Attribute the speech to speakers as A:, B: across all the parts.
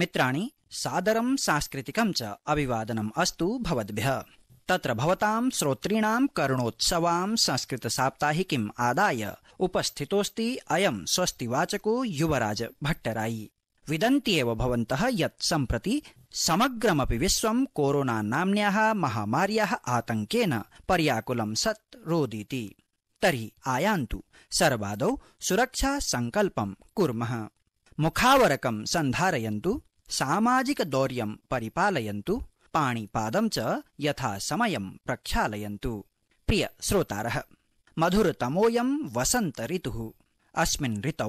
A: मित्राणि सादरं सांस्कृतिकं च अभिवादनम् अस्तु भवद्भ्यः तत्र भवतां श्रोतॄणां करुणोत्सवां संस्कृतसाप्ताहिकीम् आदाय उपस्थितोऽस्ति अयं स्वस्तिवाचको युवराज भट्टरायी विदन्त्येव भवन्तः यत् सम्प्रति समग्रमपि विश्वं कोरोना नाम्न्याः महामार्याः आतङ्केन पर्याकुलं सत् रोदिति तर्हि आयान्तु सर्वादौ सुरक्षा सङ्कल्पं कुर्मः मुखावरकं सन्धारयन्तु सामाजिकदौर्यम् परिपालयन्तु पाणिपादं च यथा यथासमयं प्रक्षालयन्तु प्रिय श्रोतारः मधुरतमोऽयं वसन्त ऋतुः अस्मिन् ऋतौ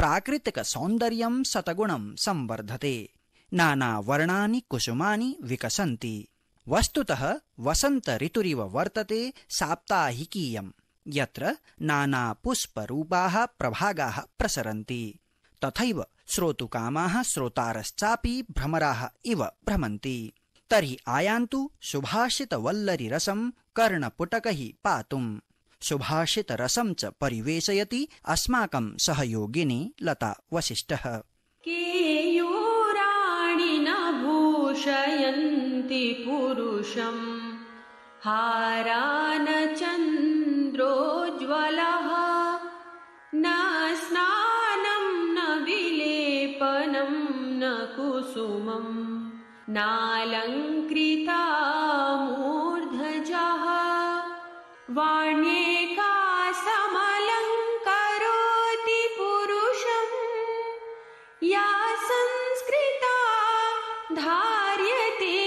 A: प्राकृतिकसौन्दर्यम् सतगुणम् संवर्धते नानावर्णानि कुसुमानि विकसन्ति वस्तुतः वसन्तऋतुरिव वर्तते साप्ताहिकीयम् यत्र नानापुष्परूपाः प्रभागाः प्रसरन्ति तथैव श्रोतुकामाः श्रोतारश्चापि भ्रमराः इव भ्रमन्ति तर्हि आयान्तु सुभाषित वल्लरि रसम् कर्ण पातुम् सुभाषित च परिवेशयति अस्माकम् सहयोगिनी लता वसिष्ठः
B: केयूराणि न भूषयन्ति पुरुषम् हारा न चन्द्रोज्ज्वलः क्षेपणं न कुसुमम् नालङ्कृता मूर्धजः वाण्येका समलङ्करोति पुरुषम् या संस्कृता धार्यते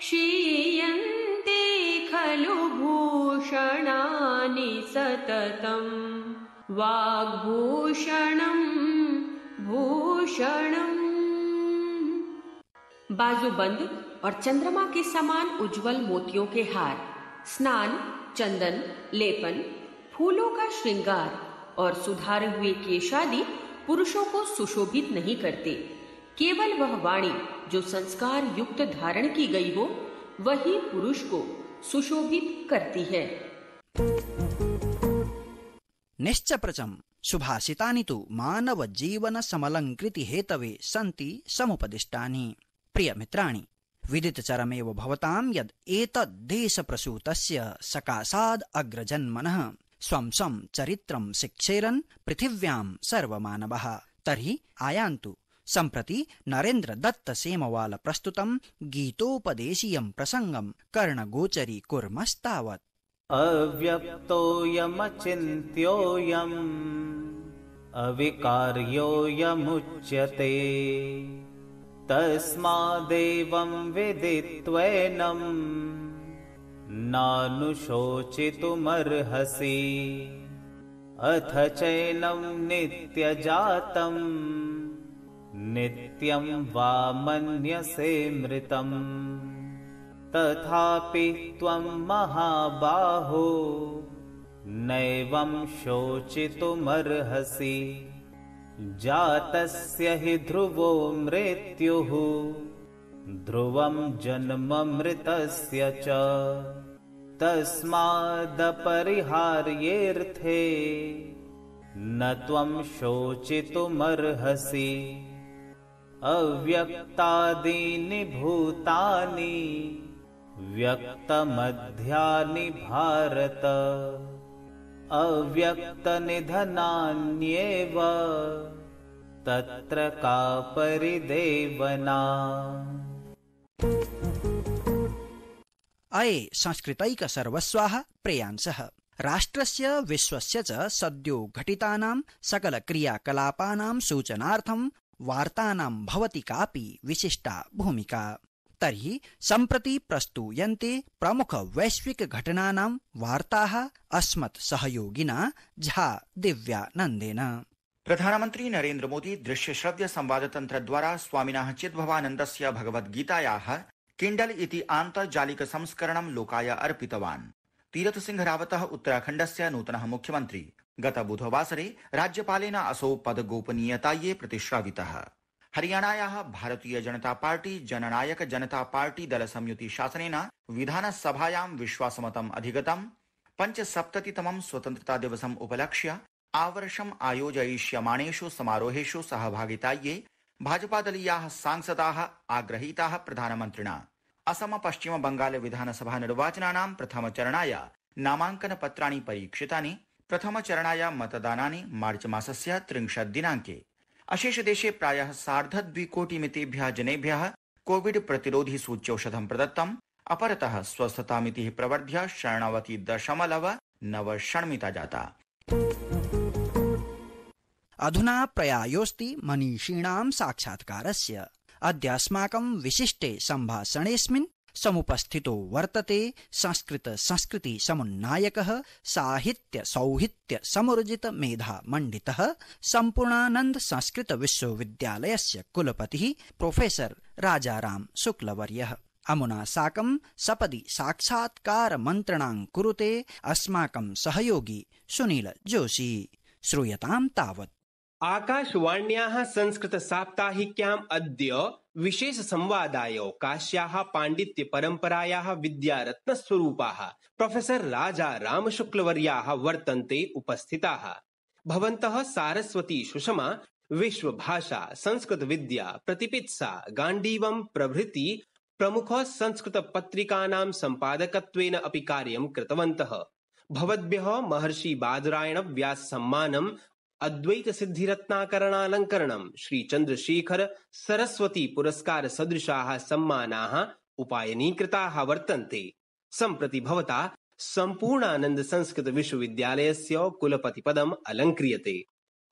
B: क्षीयन्ते खलु भूषणानि सततम् वाग्भूषणम् बाजू बाजूबंद और चंद्रमा के समान उज्जवल मोतियों के हार स्नान चंदन लेपन फूलों का श्रृंगार और सुधारे हुए केशादी पुरुषों को सुशोभित नहीं करते केवल वह वाणी जो संस्कार युक्त धारण की गई हो वही पुरुष को सुशोभित करती है
A: प्रचम सुभाषितानि तु मानवजीवनसमलङ्कृति हेतवे सन्ति समुपदिष्टानि प्रियमित्राणि विदितचरमेव भवतां यद् एतद्देशप्रसूतस्य सकाशाद् अग्रजन्मनः स्वं स्वं चरित्रं शिक्षेरन् पृथिव्यां सर्वमानवः तर्हि आयान्तु सम्प्रति नरेन्द्रदत्तसेमवाल प्रस्तुतं गीतोपदेशीयं प्रसङ्गं कर्णगोचरी कुर्मस्तावत्
C: अव्यक्तोऽयमचिन्त्योऽयम् अविकार्योऽयमुच्यते तस्मादेवं विदित्वैनम् नानुशोचितुमर्हसि अथ चैनं नित्यजातम् नित्यं वा मन्यसे तथापि त्वं महाबाहो नैवं शोचितुमर्हसि जातस्य हि ध्रुवो मृत्युः ध्रुवं मृतस्य च तस्मादपरिहार्येऽर्थे न त्वं शोचितुमर्हसि अव्यक्तादीनि भूतानि व्यक्तमध्यानि भारत तत्र कापरि देवना
A: अयेस्कृतैक सर्वस्वाः प्रेयांसः राष्ट्रस्य विश्वस्य च सद्यो घटितानां सकल क्रियाकलापानाम् सूचनार्थम् वार्तानाम् भवति कापि विशिष्टा भूमिका तरी सम्प्रति प्रस्तूयन्ते प्रमुख वैश्विक घटनानां वार्ता अस्मत् सहयोगिना झा दिव्यानन्देन
D: प्रधानमन्त्री श्रव्य संवाद तंत्र द्वारा चिद्भवानन्दस्य भगवद्गीतायाः किण्डल इति आन्तर्जालिक संस्करणं लोकाय अर्पितवान् सिंह रावत उत्तराखण्डस्य नूतन मुख्यमन्त्री गत बुधवासरे राज्यपालेन असौ पद गोपनीयताये प्रतिश्रावितः हरियाणाया भारतीय जनता पार्टी जननायक जनता पार्टी दल विश्वास मतम विधानसभायां पंच सप्तति पञ्चसप्ततितमं स्वतंत्रता दिवस उपलक्ष्य आवर्षम् आयोजयिष्यमाणेषु समारोहेषु भाजपा दलिया सांसदा आग्रहीता प्रधानमन्त्रिणा असम पश्चिम बंगाल विधानसभा निर्वाचनानां प्रथमचरणाय नामांकन पत्राणि परीक्षितानि प्रथमचरणाय मतदानानि मार्चमासस्य त्रिंशत् दिनाङ्के अशेष देशे प्रायः मितेभ्य जनेभ्य कोविड प्रतिरोधि प्रदत्त अपरत स्वस्थता मिति प्रवर्ध्य षण्णवति दशमलव
A: नव षण्मिता जाता अधुना प्रयायोऽस्ति मनीषीणाम् साक्षात्कारस्य अद्यास्माकं विशिष्टे सम्भाषणेऽस्मिन् समुपस्थितो वर्तते संस्कृत संस्कृति समुन्नायक साहित्य सौहित्य समुर्जित मेधा मंडित संपूर्णानंद संस्कृत से कुलपति प्रोफेसर राजाराम शुक्लवर्य अमुना साकं सपदि साक्षात्कार मन्त्रणां कुरुते अस्माकं सहयोगी सुनील जोशी श्रूयतां तावत्
E: संस्कृत संस्कृतसाप्ताहिक्याम् अद्य पांडित्य परंपराया विद्यारत्न स्वरूप प्रोफेसर राजा राम रामशुक्लवर्याः वर्तन्ते उपस्थिता भवन्तः सारस्वती सुषमा संस्कृत विद्या प्रतिपित्सा गांडीव प्रभृति प्रमुख संस्कृत सम्पादकत्वेन अपि कार्यं कृतवन्तः भवद्भ्यः महर्षि बादरायण व्यास सम्मानं अद्वैत श्री चंद्रशेखर सरस्वती पुरस्कार सदृशाः सम्मानाः उपायनीकृताः वर्तन्ते सम्प्रति भवता सम्पूर्णानन्द संस्कृत विश्वविद्यालयस्य कुलपतिपदम्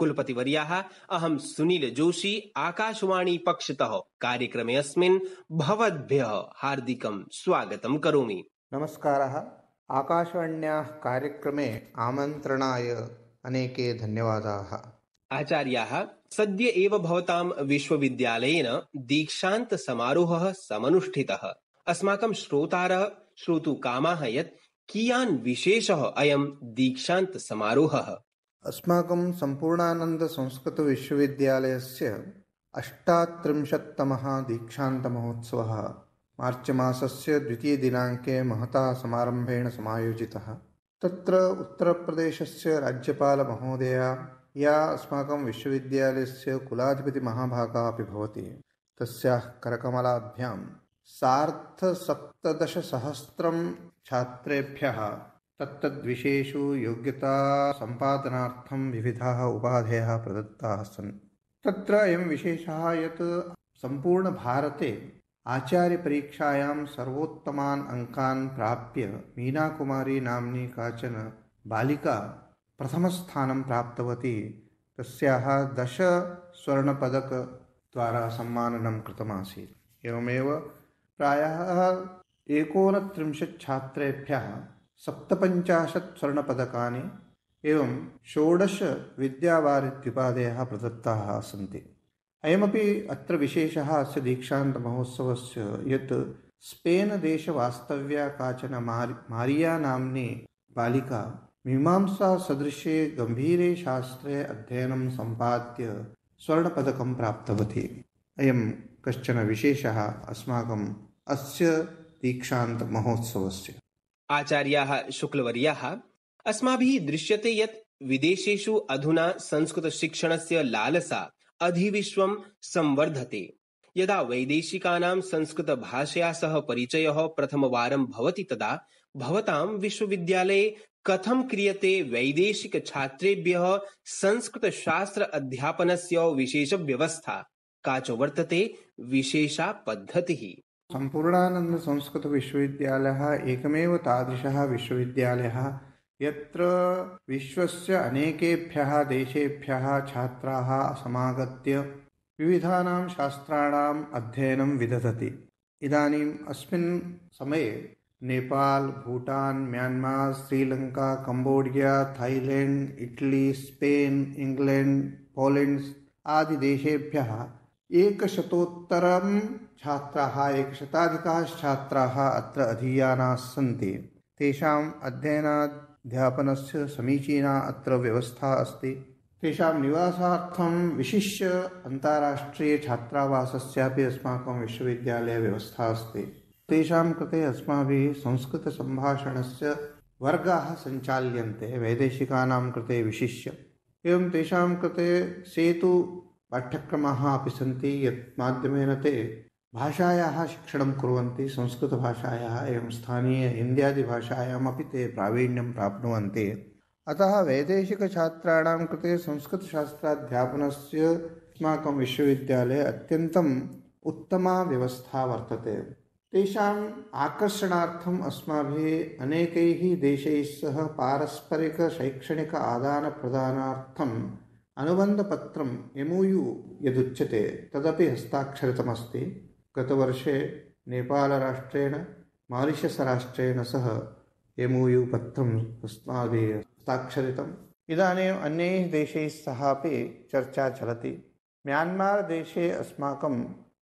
E: कुलपति वर्या अहम सुनील जोशी आकाशवाणी पक्षतः कार्यक्रम अस्मिन् भवद्भ्यः हार्दिकं कौमी
F: नमस्कार आकाशवाण्या आकाशवाण्याः कार्यक्रमे आमन्त्रणाय अनेके धन्यवादाः
E: आचार्याः सद्य एव भवतां विश्वविद्यालयेन दीक्षान्तसमारोहः समनुष्ठितः अस्माकं श्रोतारः श्रोतुकामाः यत् कियान् विशेषः अयं दीक्षान्तसमारोहः
F: अस्माकं सम्पूर्णानन्दसंस्कृतविश्वविद्यालयस्य अष्टात्रिंशत्तमः दीक्षान्तमहोत्सवः मार्च् मासस्य द्वितीयदिनाङ्के महता समारम्भेण समायोजितः तत्र उत्तरप्रदेशस्य राज्यपालमहोदया या अस्माकं विश्वविद्यालयस्य कुलाधिपतिमहाभागा अपि भवति तस्याः करकमलाभ्यां सार्धसप्तदशसहस्रं छात्रेभ्यः तत्तद्विषयेषु योग्यतासम्पादनार्थं विविधाः उपाधयः प्रदत्ताः सन् तत्र अयं विशेषः यत् सम्पूर्णभारते आचार्यपरीक्षायां सर्वोत्तमान् अङ्कान् प्राप्य मीनाकुमारी नाम्नी काचन बालिका प्रथमस्थानं प्राप्तवती तस्याः दशस्वर्णपदकद्वारा सम्माननं कृतमासीत् एवमेव प्रायः एकोनत्रिंशत् छात्रेभ्यः सप्तपञ्चाशत् स्वर्णपदकानि एवं षोडशविद्यावारित्युपाधयः प्रदत्ताः सन्ति अयमपि अत्र विशेषः अस्य दीक्षान्तमहोत्सवस्य यत् स्पेन देशवास्तव्या काचन मार् मारिया नाम्नी बालिका मीमांसासदृशे गम्भीरे शास्त्रे अध्ययनं सम्पाद्य स्वर्णपदकं प्राप्तवती अयं कश्चन विशेषः अस्माकम् अस्य दीक्षान्तमहोत्सवस्य
E: आचार्याः शुक्लवर्याः अस्माभिः दृश्यते यत् विदेशेषु अधुना संस्कृतशिक्षणस्य लालसा अधिविश्वम संवर्धते यदा वैदेशिकानां भाषा सह परिचयः प्रथमवारं भवति तदा भवतां विश्वविद्यालये कथं क्रियते वैदेशिकछात्रेभ्यः संस्कृतशास्त्र अध्यापनस्य व्यवस्था का च वर्तते विशेषा पद्धतिः
F: सम्पूर्णानन्दसंस्कृतविश्वविद्यालयः एकमेव तादृशः विश्वविद्यालयः यत्र विश्वस्य अनेकेभ्यः देशेभ्यः छात्राः समागत्य विविधानां शास्त्राणाम् अध्ययनं विदधति इदानीम् अस्मिन् समये Nepal Bhutan Myanmar Sri Lanka Cambodia Thailand Italy Spain England Poland आदि देशेभ्यः एकशतोत्तरं छात्राः एकशताधिकाः छात्राः अत्र अधीयानाः सन्ति तेषाम् अध्ययनात् से समीचीना अत्र व्यवस्था अस्ति विशिष्य निवासार्थं छात्रावास से अस्माक विश्वविद्यालय व्यवस्था अस्त कृते अस्माभिः से वर्ग सञ्चाल्यन्ते वैदेशिकानां कृते विशिष्य एवं तेषां कृते सेतु पाठ्यक्रमाः अपि सन्ति यत् माध्यमेन ते भाषायाः शिक्षणं कुर्वन्ति संस्कृतभाषायाः एवं स्थानीय हिन्द्यादिभाषायामपि ते प्रावीण्यं प्राप्नुवन्ति अतः वैदेशिकछात्राणां कृते संस्कृतशास्त्राध्यापनस्य अस्माकं विश्वविद्यालये अत्यन्तम् उत्तमा व्यवस्था वर्तते तेषाम् आकर्षणार्थम् अस्माभिः अनेकैः देशैः सह पारस्परिकशैक्षणिक आदानप्रदानार्थम् अनुबन्धपत्रम् एम् ओ यदुच्यते तदपि हस्ताक्षरितमस्ति गतवर्षे नेपालराष्ट्रेण मारिशस् राष्ट्रेण सह एम ओ यु पत्रम् अस्माभिः हस्ताक्षरितम् इदानीम् अन्यैः देशैः सह अपि चर्चा चलति म्यान्मार् देशे अस्माकं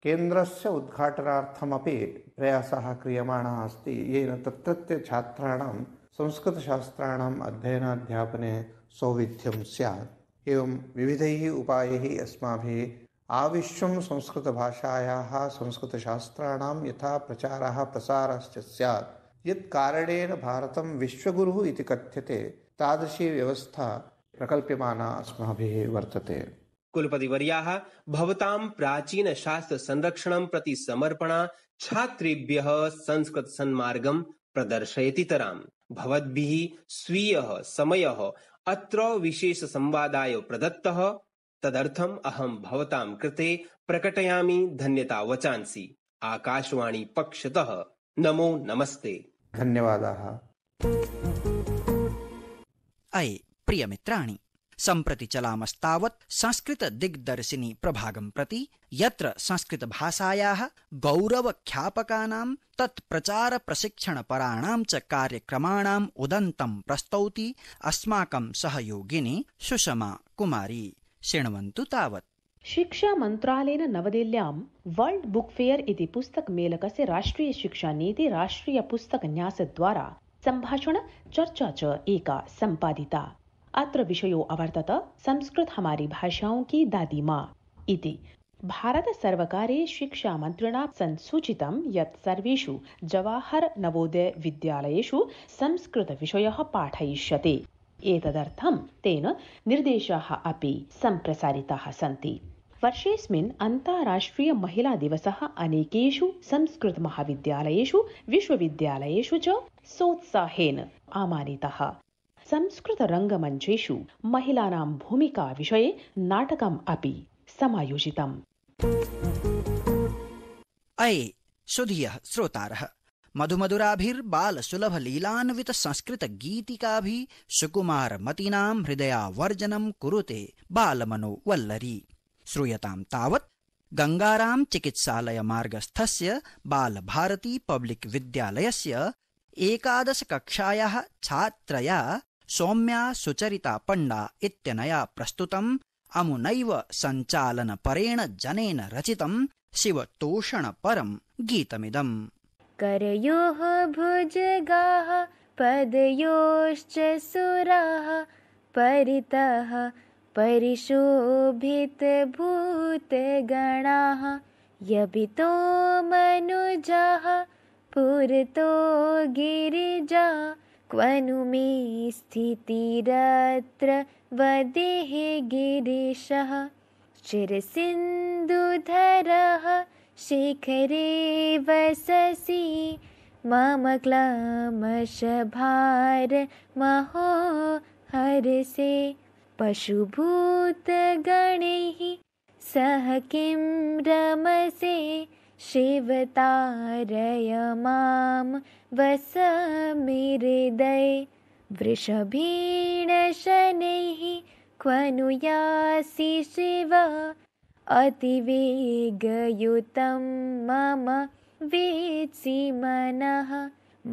F: केन्द्रस्य उद्घाटनार्थमपि प्रयासः क्रियमाणः अस्ति येन तत्रत्य छात्राणां संस्कृतशास्त्राणाम् अध्ययनाध्यापने सौविध्यं स्यात् एवं विविधैः उपायैः अस्माभिः आविश्वं संस्कृतभाषायाः संस्कृतशास्त्राणां यथा प्रचारः प्रसारश्च स्यात् यत्कारणेन भारतं विश्वगुरुः इति कथ्यते तादृशी व्यवस्था प्रकल्प्यमाना अस्माभिः वर्तते
E: कुलपतिवर्याः भवतां प्राचीनशास्त्रसंरक्षणं प्रति समर्पणा छात्रेभ्यः संस्कृतसन्मार्गं प्रदर्शयति तराम् भवद्भिः स्वीयः समयः अत्र विशेषसंवादाय प्रदत्तः तदर्थम अहम भवताम कृते प्रकटयामि वचांसी आकाशवाणी
A: पक्षतः नमो नमस्ते धन्यवाद अये प्रियमित्राणि सम्प्रति चलामस्तावत् दिग्दर्शिनी प्रभागं प्रति यत्र संस्कृतभाषायाः प्रशिक्षण तत्प्रचारप्रशिक्षणपराणां च कार्यक्रमाणाम् उदन्तं प्रस्तौति अस्माकं सहयोगिनी सुषमा कुमारी शृण्वन्तु तावत्
B: शिक्षामन्त्रालयेन नवदेहल्यां वर्ल्ड बुक फेयर इति पुस्तक न्यास द्वारा सम्भाषण चर्चा च एका सम्पादिता अत्र विषयो अवर्तत संस्कृत हमारी भाषाओं की दादी माँ इति भारत सर्वकारे शिक्षा मन्त्रिणा संसूचितं यत् सर्वेषु जवाहर नवोदय विद्यालयेषु संस्कृत विषयः पाठयिष्यते एतदर्थं तेन निर्देशाः अपि सम्प्रसारिताः सन्ति वर्षेऽस्मिन् दिवसः अनेकेषु संस्कृत महाविद्यालयेषु विश्वविद्यालयेषु च सोत्साहेन आमानितः संस्कृत रङ्गमञ्चेषु महिलानां भूमिका विषये नाटकम् अपि
A: समायोजितम् अये सुधियः श्रोतारः मधुमधुराभिर्बाल सुलभ लीलान्वित संस्कृत गीतिका भी सुकुमार हृदया वर्जनम कुरुते मनो वल्लरी श्रूयतां तावत गंगाराम चिकित्सालय बाल भारती पब्लिक विद्यालय एकादश कक्षाया छात्रया सौम्या सुचरिता पण्डा इत्यनया प्रस्तुतम् अमुनैव परेण जनेन तोषण परम गीतमिदम्
G: करयोः भुजगाः पदयोश्च सुराः परितः परिशोभितभूतगणाः यभितो मनुजाः पुरतो गिरिजा क्वनु मे स्थितिरत्र वदेः गिरिशः शिरसिन्धुधरः शिखरे वससि मम महो हरसे पशुभूतगणैः सह किं रमसे शिवतारय मां वस हृदये वृषभीणशनैः क्व शिव अतिवेगयुतं मम वेत्सि मनः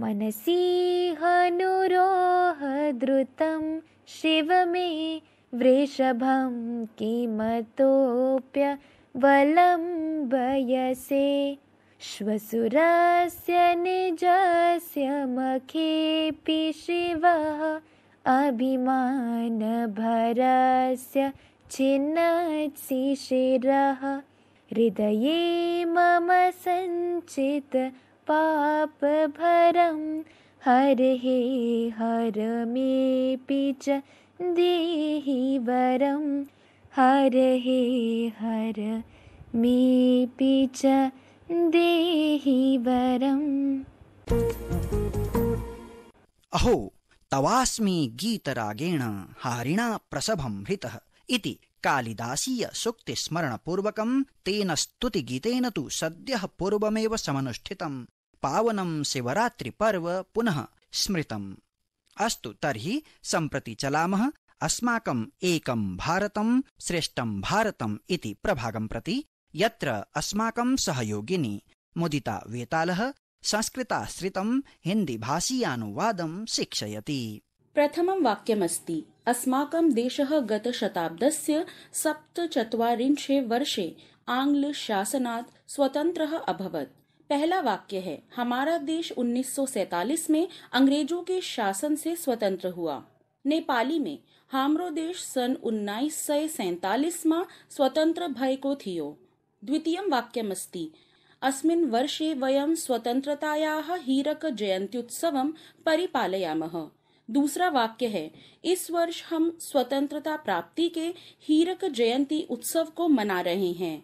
G: मनसि हनुरोह द्रुतं शिव मे वृषभं किमतोऽप्यबलम्बयसे श्वसुरस्य निजस्य मखेऽपि शिवः अभिमानभरस्य शिरः हृदये मम सञ्चित पापभरं हर् हे हर् मेऽपि च देहि वरं हर् हे हर मेपि च देहि वरम्
A: अहो तवास्मि गीतरागेण हारिणा प्रसभं हृतः इति कालिदासीय सूक्तिस्मरणपूर्वकम् तेन स्तुति तु सद्यः पूर्वमेव समनुष्ठितम् पावनं शिवरात्रिपर्व पुनः स्मृतम् अस्तु तर्हि सम्प्रति चलामः अस्माकम् एकं भारतं श्रेष्ठं भारतम् इति प्रभागं प्रति यत्र सहयोगिनी मुदिता वेतालः हिंदी हिन्दीभाषीयानुवादं शिक्षयति प्रथम
B: वाक्यमस्ति अस्माक देश गतशताब्दस्य सप्तचत्वारिंशे वर्षे आंग्ल शासना स्वतंत्र अभवत पहला वाक्य है हमारा देश 1947 में अंग्रेजों के शासन से स्वतंत्र हुआ नेपाली में हमारो देश सन उन्नाइस सौ सैतालीस में स्वतंत्र को थियो द्वितीय वाक्यमस्ती अस्मिन् वर्षे वयं स्वतन्त्रतायाः हीरक जयन्त्युत्सवं परिपालयामः दूसरा वाक्य है इस वर्ष हम स्वतंत्रता प्राप्ति के हीरक जयंती उत्सव को मना रहे हैं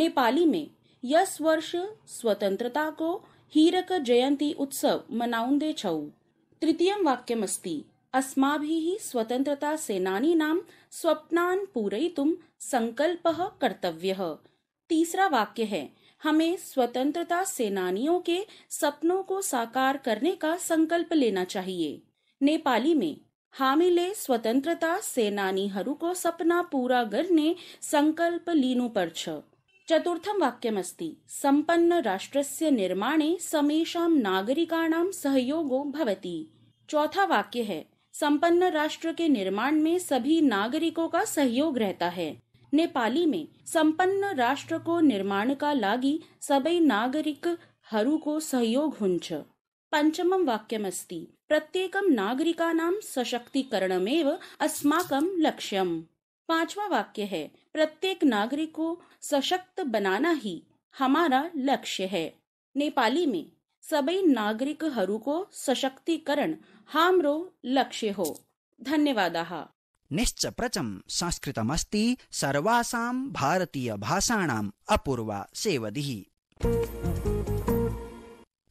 B: नेपाली में यस वर्ष स्वतंत्रता को हीरक जयंती उत्सव मनाउंदे छऊ तृतीय वाक्यमस्ति अस्माभिः नाम स्वप्नान स्वप्नान् तुम संकल्प कर्तव्य तीसरा वाक्य है हमें स्वतंत्रता सेनानियों के सपनों को साकार करने का संकल्प लेना चाहिए नेपाली नेपालीमा हामीले स्वतन्त्रता सेनानीहरूको सपना पूरा गर्ने संकल्प लिनुपर्छ चतुर्थं वाक्यमस्ति सम्पन्न राष्ट्रस्य निर्माणे समेषां नागरिकाणां सहयोगो भवति चौथा वाक्य है संपन्न राष्ट्र के निर्माण में सभी नागरिकों का सहयोग रहता है नेपाली में संपन्न राष्ट्र को निर्माण का लागी सबै नागरिक हरू को सहयोग हुन्छ पञ्चमं वाक्यमस्ति प्रत्येकं नागरिकानां सशक्तिकरणमेव अस्माकं लक्ष्यम पांचवा वाक्य है प्रत्येक नागरिक को सशक्त बनाना ही हमारा लक्ष्य है नेपाली में सभी नागरिक सबै को सशक्तिकरण हाम्रो लक्ष्य हो धन्यवाद
A: निश्च प्रचम संस्कृतमस्ति सर्वासाम भारतीय भाषाण अपूर्वा सेवदिः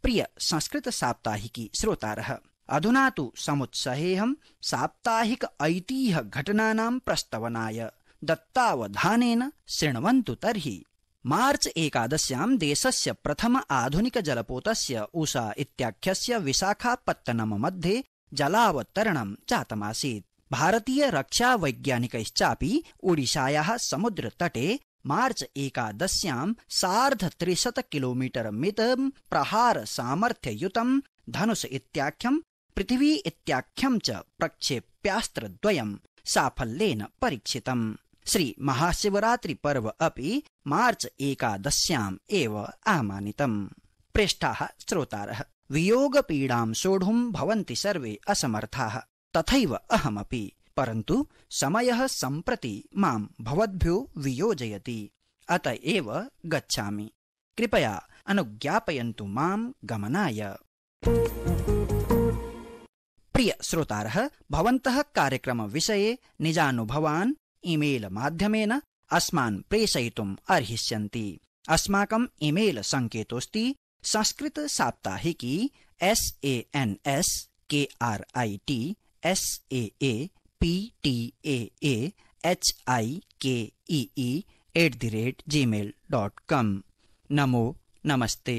A: प्रिय संस्कृत साप्ताहिकी श्रोतारः अधुना तो समुत्सहेऽहं साप्ताहिक ऐतिह्य घटना प्रस्तवनाय दत्तावधान शृण्वंत तरी मार्च एकादश्याम देशस्य प्रथम आधुनिक जलपोतस्य उषा इत्याख्यस्य विशाखापत्तनम मध्ये जलावतरणम् जातमासीत् भारतीय रक्षा वैज्ञानिकैश्चापि ओडिशायाः समुद्रतटे मार्च एकादश्यां सार्धत्रिशत किलोमीटर मितं प्रहार सामर्थ्ययुतं धनुष इत्याख्यं पृथिवी इत्याख्यं च प्रक्षेप्यास्त्रद्वयं साफल्येन परीक्षितम् महाशिवरात्रि पर्व अपि मार्च एकादश्याम् एव आमानितम् पृष्ठाः श्रोतारः वियोगपीडां सोढुं भवन्ति सर्वे असमर्थाः तथैव अहमपि परंतु समय संप्रति मां वियोजयति अत एव गच्छामि कृपया अनुज्ञापयन्तु मां गमनाय प्रिय श्रोतारः भवन्तः कार्यक्रमविषये निजानुभवान् ईमेल माध्यमेन अस्मान् प्रेषयितुम् अर्हिष्यन्ति अस्माकम् ईमेल सङ्केतोऽस्ति Sanskrit Saptahiki S A N S K R I T S A P T A A H I K E E at the rate gmail dot com नमो नमस्ते